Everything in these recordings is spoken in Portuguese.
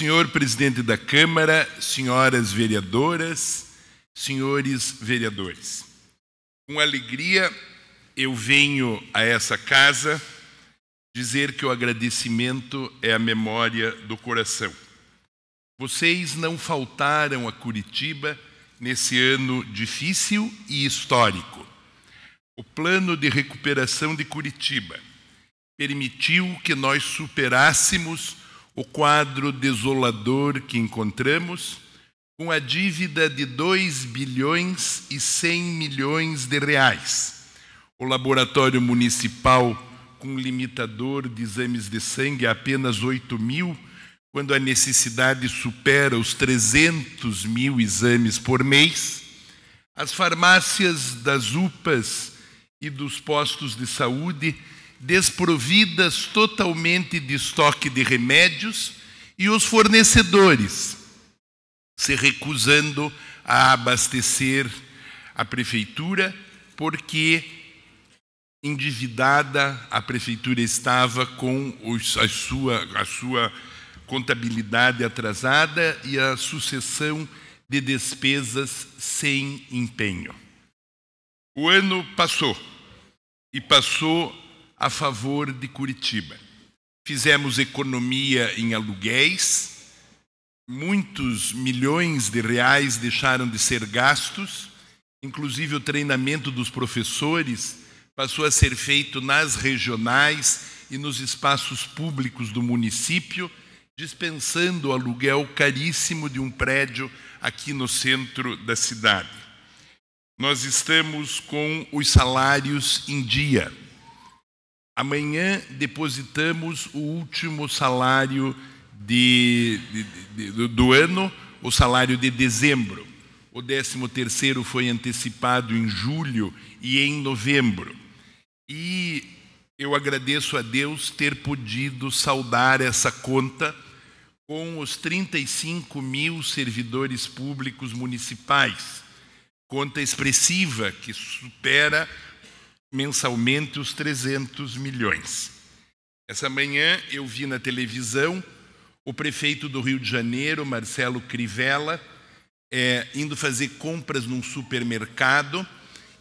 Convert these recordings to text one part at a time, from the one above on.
senhor presidente da Câmara, senhoras vereadoras, senhores vereadores. Com alegria eu venho a essa casa dizer que o agradecimento é a memória do coração. Vocês não faltaram a Curitiba nesse ano difícil e histórico. O plano de recuperação de Curitiba permitiu que nós superássemos o quadro desolador que encontramos, com a dívida de 2 bilhões e 100 milhões de reais. O laboratório municipal com limitador de exames de sangue a é apenas 8 mil, quando a necessidade supera os 300 mil exames por mês. As farmácias das UPAs e dos postos de saúde desprovidas totalmente de estoque de remédios, e os fornecedores se recusando a abastecer a prefeitura, porque endividada a prefeitura estava com os, a, sua, a sua contabilidade atrasada e a sucessão de despesas sem empenho. O ano passou e passou a favor de Curitiba. Fizemos economia em aluguéis, muitos milhões de reais deixaram de ser gastos, inclusive o treinamento dos professores passou a ser feito nas regionais e nos espaços públicos do município, dispensando o aluguel caríssimo de um prédio aqui no centro da cidade. Nós estamos com os salários em dia amanhã depositamos o último salário de, de, de, do ano, o salário de dezembro. O décimo terceiro foi antecipado em julho e em novembro. E eu agradeço a Deus ter podido saudar essa conta com os 35 mil servidores públicos municipais. Conta expressiva que supera mensalmente os 300 milhões. Essa manhã eu vi na televisão o prefeito do Rio de Janeiro, Marcelo Crivella, é, indo fazer compras num supermercado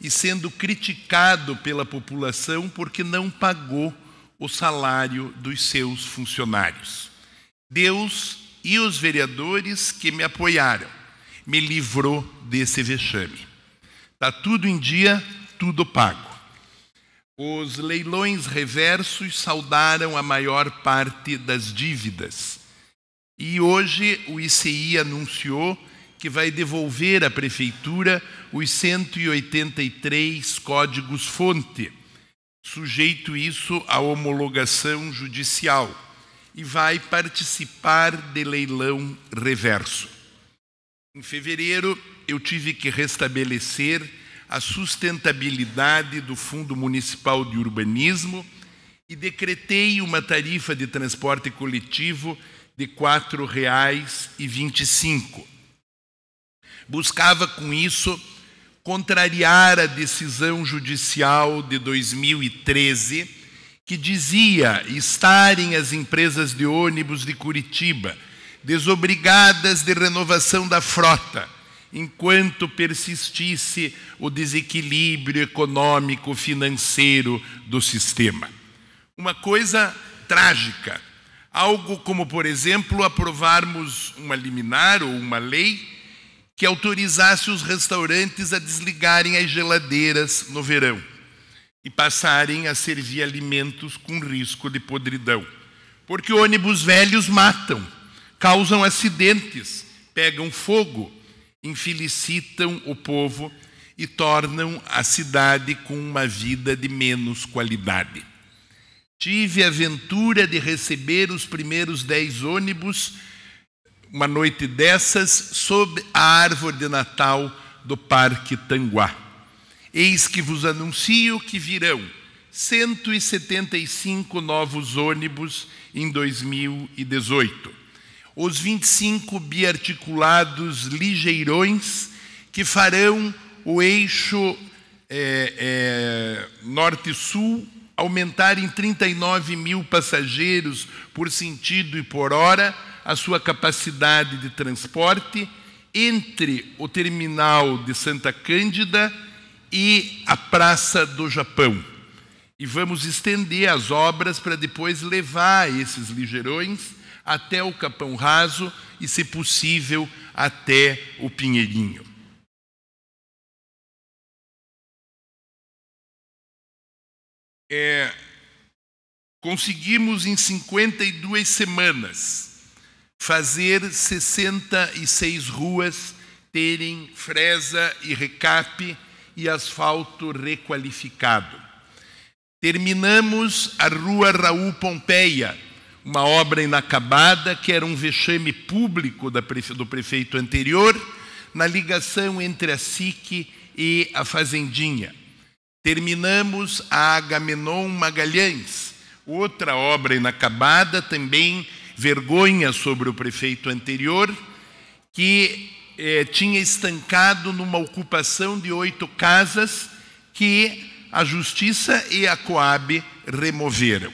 e sendo criticado pela população porque não pagou o salário dos seus funcionários. Deus e os vereadores que me apoiaram me livrou desse vexame. Está tudo em dia, tudo pago. Os leilões reversos saudaram a maior parte das dívidas. E hoje o ICI anunciou que vai devolver à prefeitura os 183 códigos-fonte, sujeito isso à homologação judicial, e vai participar de leilão reverso. Em fevereiro, eu tive que restabelecer a sustentabilidade do Fundo Municipal de Urbanismo e decretei uma tarifa de transporte coletivo de R$ 4,25. Buscava com isso contrariar a decisão judicial de 2013 que dizia estarem as empresas de ônibus de Curitiba desobrigadas de renovação da frota enquanto persistisse o desequilíbrio econômico, financeiro do sistema. Uma coisa trágica, algo como, por exemplo, aprovarmos uma liminar ou uma lei que autorizasse os restaurantes a desligarem as geladeiras no verão e passarem a servir alimentos com risco de podridão. Porque ônibus velhos matam, causam acidentes, pegam fogo, infelicitam o povo e tornam a cidade com uma vida de menos qualidade. Tive a ventura de receber os primeiros dez ônibus, uma noite dessas, sob a árvore de Natal do Parque Tanguá. Eis que vos anuncio que virão 175 novos ônibus em 2018 os 25 biarticulados ligeirões que farão o eixo é, é, norte-sul aumentar em 39 mil passageiros por sentido e por hora a sua capacidade de transporte entre o terminal de Santa Cândida e a Praça do Japão. E vamos estender as obras para depois levar esses ligeirões até o Capão Raso e, se possível, até o Pinheirinho. É, conseguimos em 52 semanas fazer 66 ruas terem fresa e recape e asfalto requalificado. Terminamos a Rua Raul Pompeia, uma obra inacabada, que era um vexame público do prefeito anterior, na ligação entre a SIC e a Fazendinha. Terminamos a Agamenon Magalhães, outra obra inacabada, também vergonha sobre o prefeito anterior, que eh, tinha estancado numa ocupação de oito casas que a Justiça e a Coab removeram.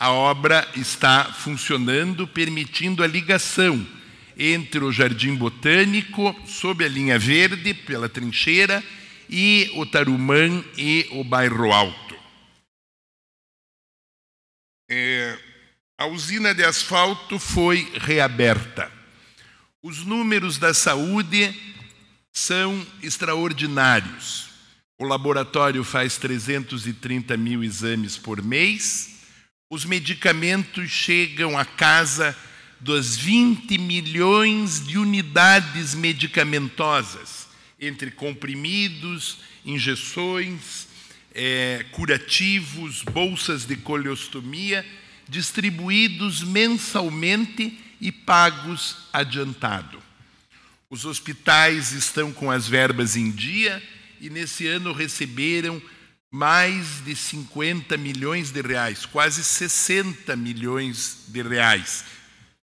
A obra está funcionando, permitindo a ligação entre o Jardim Botânico, sob a linha verde, pela trincheira, e o Tarumã e o Bairro Alto. É, a usina de asfalto foi reaberta. Os números da saúde são extraordinários. O laboratório faz 330 mil exames por mês os medicamentos chegam à casa dos 20 milhões de unidades medicamentosas, entre comprimidos, injeções, é, curativos, bolsas de coleostomia, distribuídos mensalmente e pagos adiantado. Os hospitais estão com as verbas em dia e nesse ano receberam mais de 50 milhões de reais, quase 60 milhões de reais.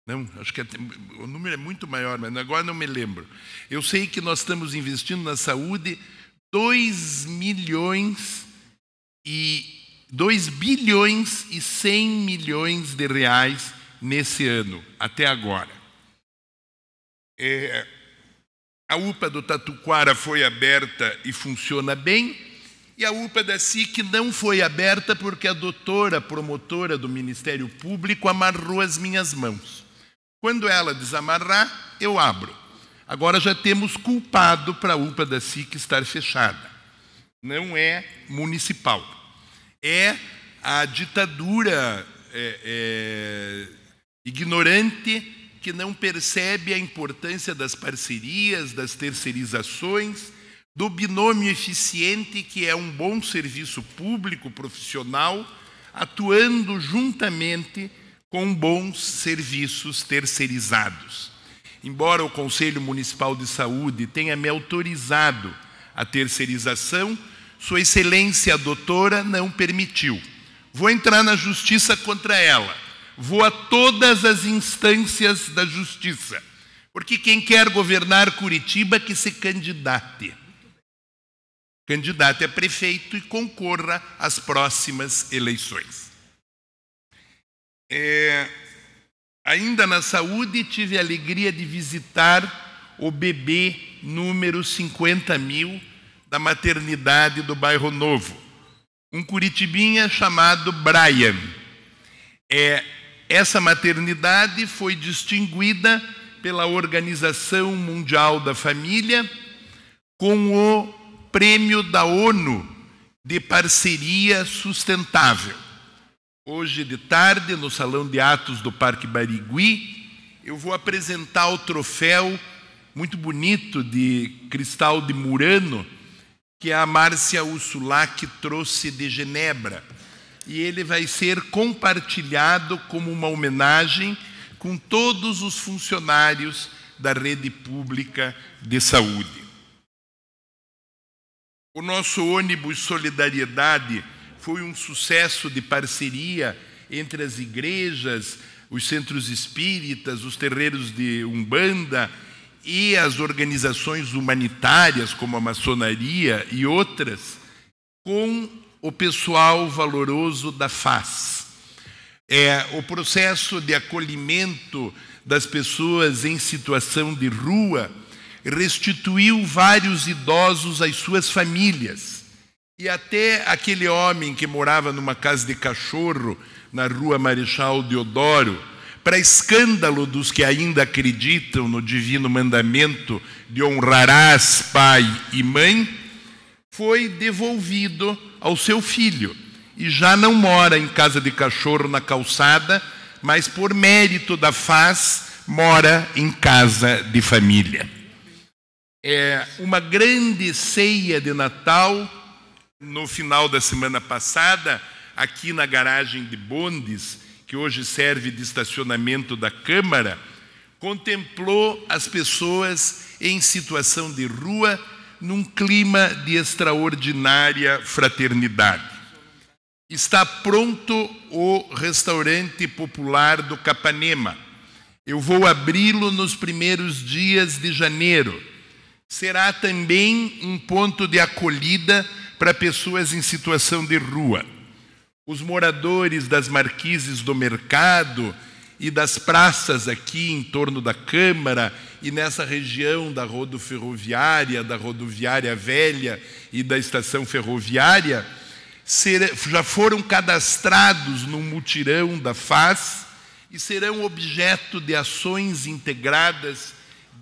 Não, acho que até, o número é muito maior, mas agora não me lembro. Eu sei que nós estamos investindo na saúde 2 milhões e 2 bilhões e 100 milhões de reais nesse ano, até agora. É, a UPA do Tatuquara foi aberta e funciona bem e a UPA da SIC não foi aberta porque a doutora promotora do Ministério Público amarrou as minhas mãos. Quando ela desamarrar, eu abro. Agora já temos culpado para a UPA da SIC estar fechada. Não é municipal. É a ditadura é, é, ignorante que não percebe a importância das parcerias, das terceirizações do binômio eficiente que é um bom serviço público profissional, atuando juntamente com bons serviços terceirizados. Embora o Conselho Municipal de Saúde tenha me autorizado a terceirização, Sua Excelência a doutora não permitiu. Vou entrar na justiça contra ela. Vou a todas as instâncias da justiça. Porque quem quer governar Curitiba que se candidate candidato a prefeito e concorra às próximas eleições. É, ainda na saúde, tive a alegria de visitar o bebê número 50 mil da maternidade do bairro Novo, um curitibinha chamado Brian. É, essa maternidade foi distinguida pela Organização Mundial da Família com o Prêmio da ONU de Parceria Sustentável. Hoje de tarde, no Salão de Atos do Parque Barigui, eu vou apresentar o troféu muito bonito de cristal de Murano que a Márcia Ursulac trouxe de Genebra. E ele vai ser compartilhado como uma homenagem com todos os funcionários da rede pública de saúde. O nosso ônibus Solidariedade foi um sucesso de parceria entre as igrejas, os centros espíritas, os terreiros de Umbanda e as organizações humanitárias, como a maçonaria e outras, com o pessoal valoroso da FAS. É, o processo de acolhimento das pessoas em situação de rua restituiu vários idosos às suas famílias. E até aquele homem que morava numa casa de cachorro na rua Marechal Deodoro, para escândalo dos que ainda acreditam no divino mandamento de honrarás pai e mãe, foi devolvido ao seu filho. E já não mora em casa de cachorro na calçada, mas por mérito da faz, mora em casa de família é, uma grande ceia de Natal no final da semana passada, aqui na garagem de Bondes, que hoje serve de estacionamento da Câmara, contemplou as pessoas em situação de rua num clima de extraordinária fraternidade. Está pronto o restaurante popular do Capanema. Eu vou abri-lo nos primeiros dias de janeiro será também um ponto de acolhida para pessoas em situação de rua. Os moradores das marquises do mercado e das praças aqui em torno da Câmara e nessa região da rodoferroviária, da rodoviária velha e da estação ferroviária, já foram cadastrados no mutirão da FAS e serão objeto de ações integradas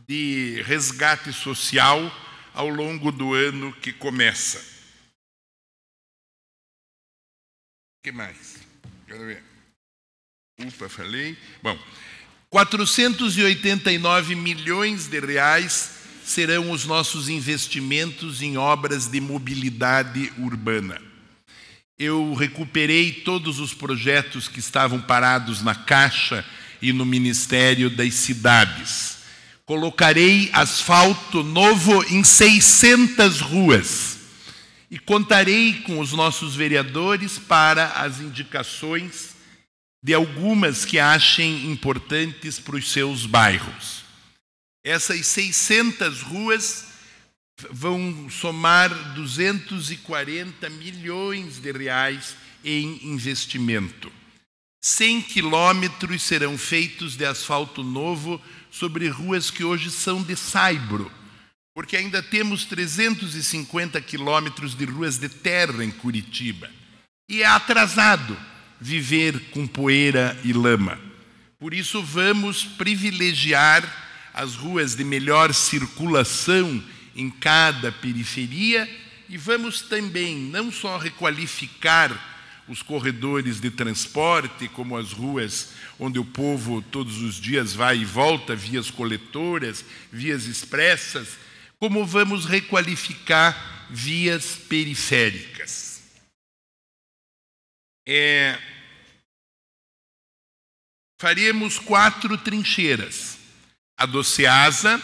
de resgate social ao longo do ano que começa. O que mais? Quero ver. Upa, falei. Bom, 489 milhões de reais serão os nossos investimentos em obras de mobilidade urbana. Eu recuperei todos os projetos que estavam parados na Caixa e no Ministério das Cidades. Colocarei asfalto novo em 600 ruas e contarei com os nossos vereadores para as indicações de algumas que achem importantes para os seus bairros. Essas 600 ruas vão somar 240 milhões de reais em investimento. 100 quilômetros serão feitos de asfalto novo sobre ruas que hoje são de saibro, porque ainda temos 350 quilômetros de ruas de terra em Curitiba. E é atrasado viver com poeira e lama. Por isso, vamos privilegiar as ruas de melhor circulação em cada periferia e vamos também não só requalificar os corredores de transporte, como as ruas onde o povo todos os dias vai e volta, vias coletoras, vias expressas, como vamos requalificar vias periféricas. É, faremos quatro trincheiras: a do Ceasa,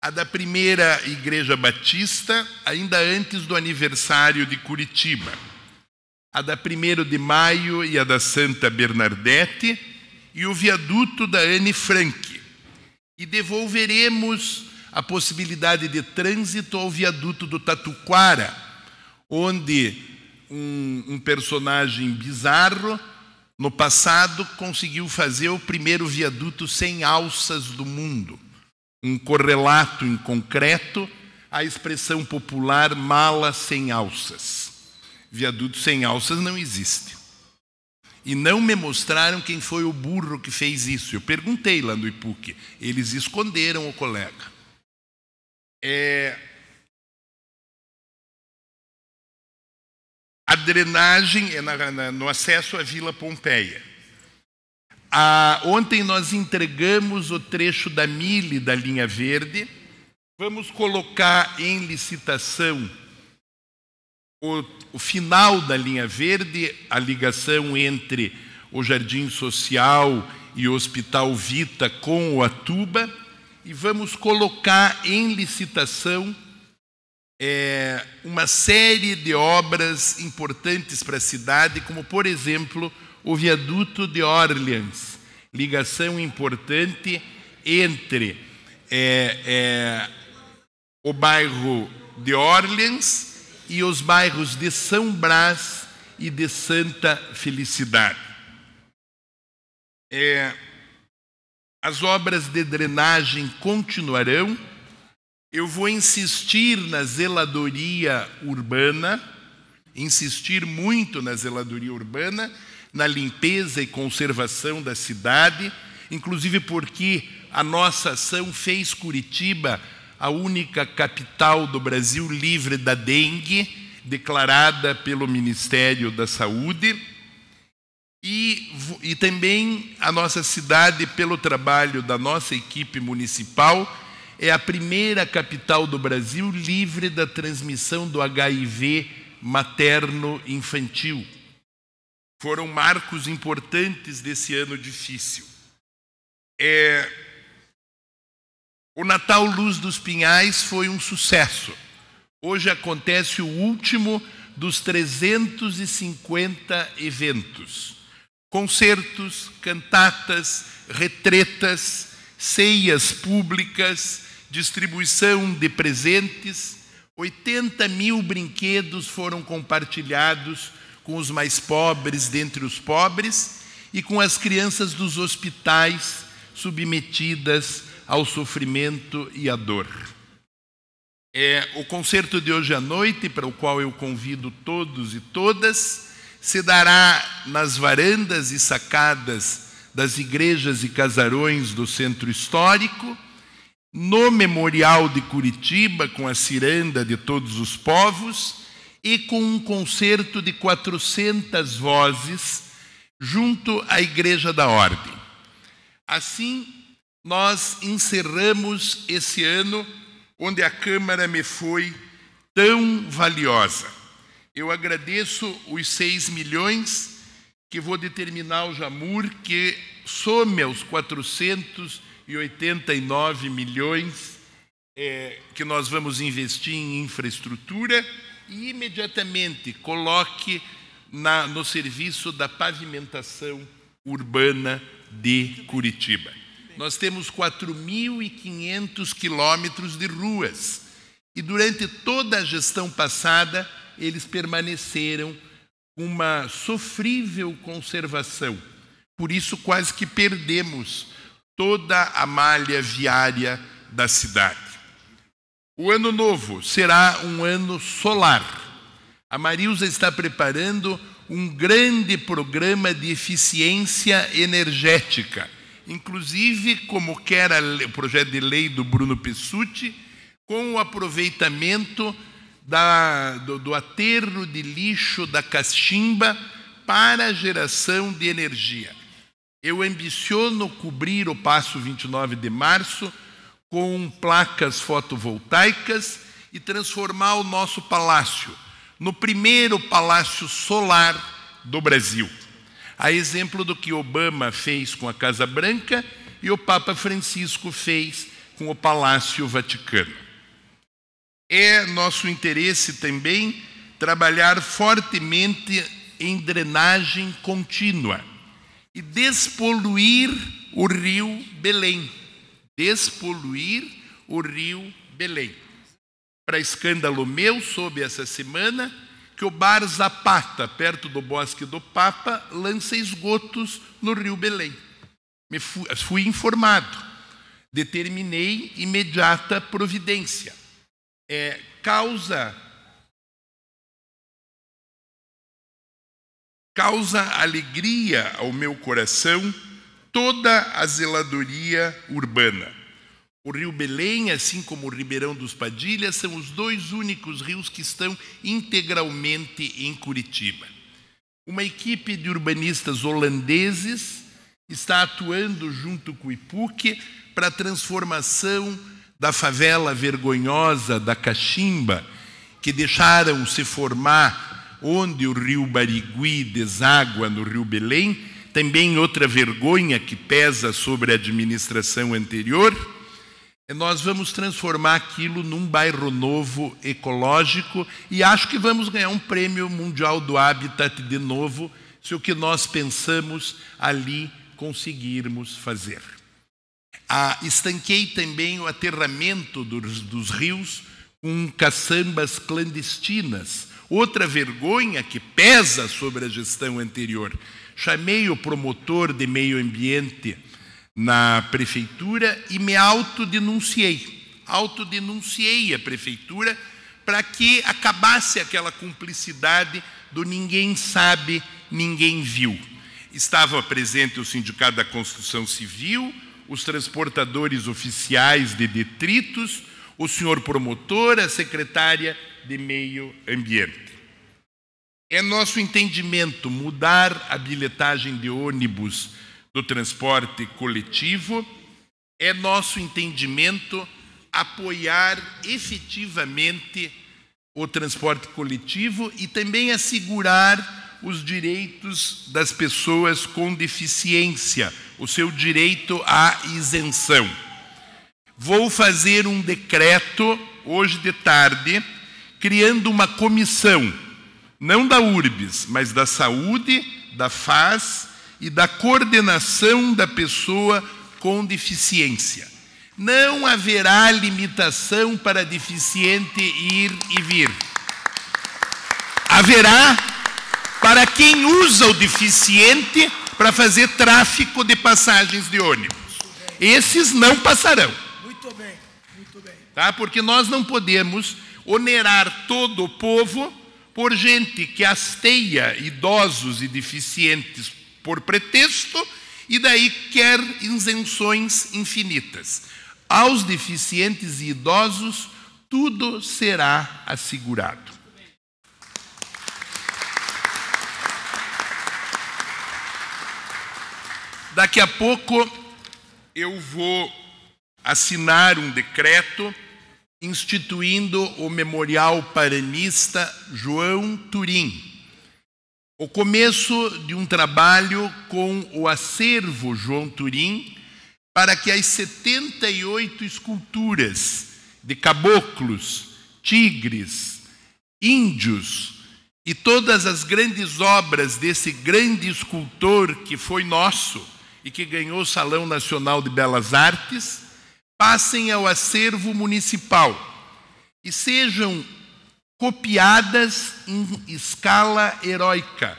a da primeira Igreja Batista, ainda antes do aniversário de Curitiba a da 1 de Maio e a da Santa Bernardete e o viaduto da Anne Frank. E devolveremos a possibilidade de trânsito ao viaduto do Tatuquara, onde um, um personagem bizarro, no passado, conseguiu fazer o primeiro viaduto sem alças do mundo. Um correlato em concreto à expressão popular mala sem alças viaduto sem alças não existe. E não me mostraram quem foi o burro que fez isso. Eu perguntei lá no IPUC. Eles esconderam o colega. É... A drenagem é na, na, no acesso à Vila Pompeia. A, ontem nós entregamos o trecho da Mille da linha verde. Vamos colocar em licitação o, o final da linha verde, a ligação entre o Jardim Social e o Hospital Vita com o Atuba, e vamos colocar em licitação é, uma série de obras importantes para a cidade, como, por exemplo, o viaduto de Orleans, ligação importante entre é, é, o bairro de Orleans e os bairros de São Brás e de Santa Felicidade. É, as obras de drenagem continuarão. Eu vou insistir na zeladoria urbana, insistir muito na zeladoria urbana, na limpeza e conservação da cidade, inclusive porque a nossa ação fez Curitiba a única capital do Brasil livre da dengue, declarada pelo Ministério da Saúde. E, e também a nossa cidade, pelo trabalho da nossa equipe municipal, é a primeira capital do Brasil livre da transmissão do HIV materno-infantil. Foram marcos importantes desse ano difícil. É, o Natal Luz dos Pinhais foi um sucesso. Hoje acontece o último dos 350 eventos: concertos, cantatas, retretas, ceias públicas, distribuição de presentes. 80 mil brinquedos foram compartilhados com os mais pobres dentre os pobres e com as crianças dos hospitais submetidas ao sofrimento e à dor. É, o concerto de hoje à noite, para o qual eu convido todos e todas, se dará nas varandas e sacadas das igrejas e casarões do centro histórico, no Memorial de Curitiba, com a ciranda de todos os povos, e com um concerto de 400 vozes junto à Igreja da Ordem. Assim, nós encerramos esse ano onde a Câmara me foi tão valiosa. Eu agradeço os 6 milhões que vou determinar ao Jamur que some aos 489 milhões é, que nós vamos investir em infraestrutura e imediatamente coloque na, no serviço da pavimentação urbana de Curitiba. Nós temos 4.500 quilômetros de ruas. E durante toda a gestão passada, eles permaneceram uma sofrível conservação. Por isso, quase que perdemos toda a malha viária da cidade. O ano novo será um ano solar. A Marilsa está preparando um grande programa de eficiência energética inclusive como quer o projeto de lei do Bruno Pissuti, com o aproveitamento da, do, do aterro de lixo da Caximba para a geração de energia. Eu ambiciono cobrir o passo 29 de março com placas fotovoltaicas e transformar o nosso palácio no primeiro palácio solar do Brasil. A exemplo do que Obama fez com a Casa Branca e o Papa Francisco fez com o Palácio Vaticano. É nosso interesse também trabalhar fortemente em drenagem contínua e despoluir o rio Belém. Despoluir o rio Belém. Para escândalo meu, soube essa semana que o Bar Zapata, perto do Bosque do Papa, lança esgotos no Rio Belém. Me fui, fui informado. Determinei imediata providência. É, causa causa alegria ao meu coração toda a zeladoria urbana o rio Belém, assim como o Ribeirão dos Padilhas, são os dois únicos rios que estão integralmente em Curitiba. Uma equipe de urbanistas holandeses está atuando junto com o IPUC para a transformação da favela vergonhosa da Caximba, que deixaram se formar onde o rio Barigui deságua no rio Belém, também outra vergonha que pesa sobre a administração anterior nós vamos transformar aquilo num bairro novo ecológico e acho que vamos ganhar um prêmio mundial do Habitat de novo, se o que nós pensamos ali conseguirmos fazer. Ah, estanquei também o aterramento dos, dos rios com caçambas clandestinas, outra vergonha que pesa sobre a gestão anterior. Chamei o promotor de meio ambiente na prefeitura e me autodenunciei. Autodenunciei a prefeitura para que acabasse aquela cumplicidade do ninguém sabe, ninguém viu. Estava presente o Sindicato da Construção Civil, os transportadores oficiais de detritos, o senhor promotor, a secretária de Meio Ambiente. É nosso entendimento mudar a bilhetagem de ônibus do transporte coletivo, é nosso entendimento apoiar efetivamente o transporte coletivo e também assegurar os direitos das pessoas com deficiência, o seu direito à isenção. Vou fazer um decreto hoje de tarde criando uma comissão, não da URBS, mas da Saúde, da FAS e da coordenação da pessoa com deficiência. Não haverá limitação para deficiente ir e vir. Haverá para quem usa o deficiente para fazer tráfico de passagens de ônibus. Esses não passarão. Muito bem, muito bem. Tá? Porque nós não podemos onerar todo o povo por gente que hasteia idosos e deficientes por pretexto e daí quer isenções infinitas. Aos deficientes e idosos, tudo será assegurado. Daqui a pouco eu vou assinar um decreto instituindo o Memorial Paranista João Turim o começo de um trabalho com o acervo João Turim para que as 78 esculturas de caboclos, tigres, índios e todas as grandes obras desse grande escultor que foi nosso e que ganhou o Salão Nacional de Belas Artes passem ao acervo municipal e sejam copiadas em escala heróica,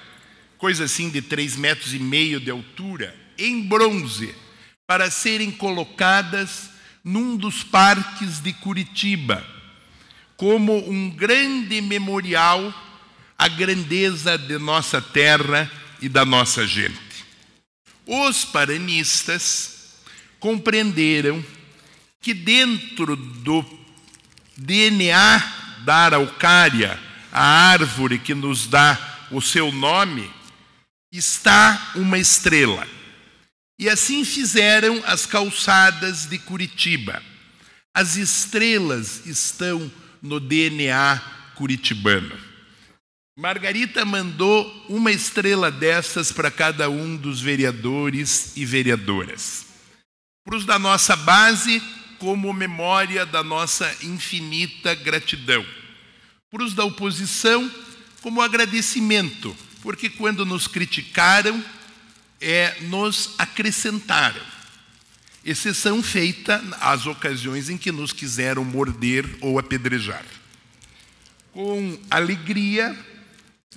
coisa assim de três metros e meio de altura, em bronze, para serem colocadas num dos parques de Curitiba, como um grande memorial à grandeza de nossa terra e da nossa gente. Os paranistas compreenderam que dentro do DNA Dar ao araucária, a árvore que nos dá o seu nome, está uma estrela. E assim fizeram as calçadas de Curitiba. As estrelas estão no DNA curitibano. Margarita mandou uma estrela dessas para cada um dos vereadores e vereadoras. Para os da nossa base, como memória da nossa infinita gratidão. Para os da oposição, como agradecimento, porque quando nos criticaram, é, nos acrescentaram. Exceção feita às ocasiões em que nos quiseram morder ou apedrejar. Com alegria,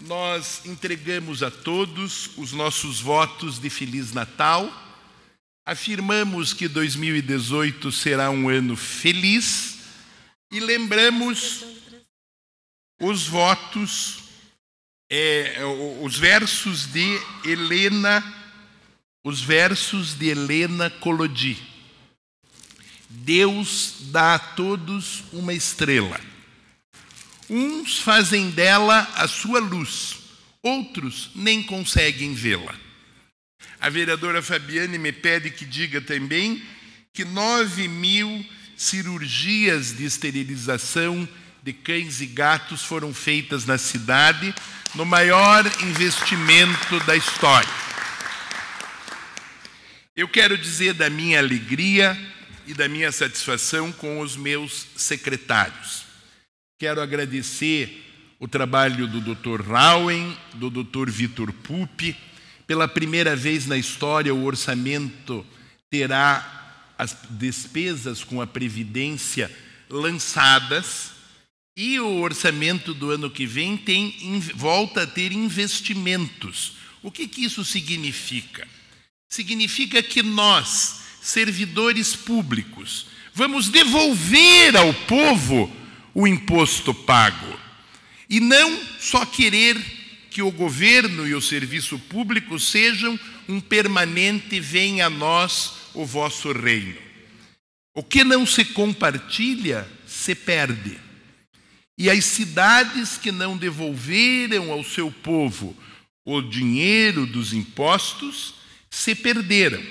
nós entregamos a todos os nossos votos de Feliz Natal afirmamos que 2018 será um ano feliz e lembramos os votos, é, é os versos de Helena, os versos de Helena Colodi. Deus dá a todos uma estrela. Uns fazem dela a sua luz, outros nem conseguem vê-la. A vereadora Fabiane me pede que diga também que 9 mil cirurgias de esterilização de cães e gatos foram feitas na cidade, no maior investimento da história. Eu quero dizer da minha alegria e da minha satisfação com os meus secretários. Quero agradecer o trabalho do Dr. Rauen, do Dr. Vitor Pupi, pela primeira vez na história, o orçamento terá as despesas com a previdência lançadas e o orçamento do ano que vem tem, volta a ter investimentos. O que, que isso significa? Significa que nós, servidores públicos, vamos devolver ao povo o imposto pago e não só querer que o governo e o serviço público sejam um permanente venha a nós o vosso reino. O que não se compartilha se perde. E as cidades que não devolveram ao seu povo o dinheiro dos impostos se perderam.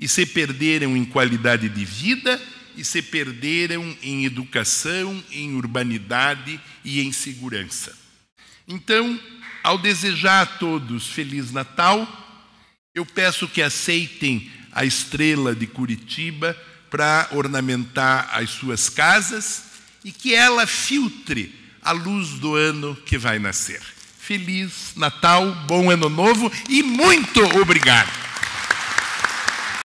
E se perderam em qualidade de vida, e se perderam em educação, em urbanidade e em segurança. Então, ao desejar a todos Feliz Natal, eu peço que aceitem a estrela de Curitiba para ornamentar as suas casas e que ela filtre a luz do ano que vai nascer. Feliz Natal, bom Ano Novo e muito obrigado!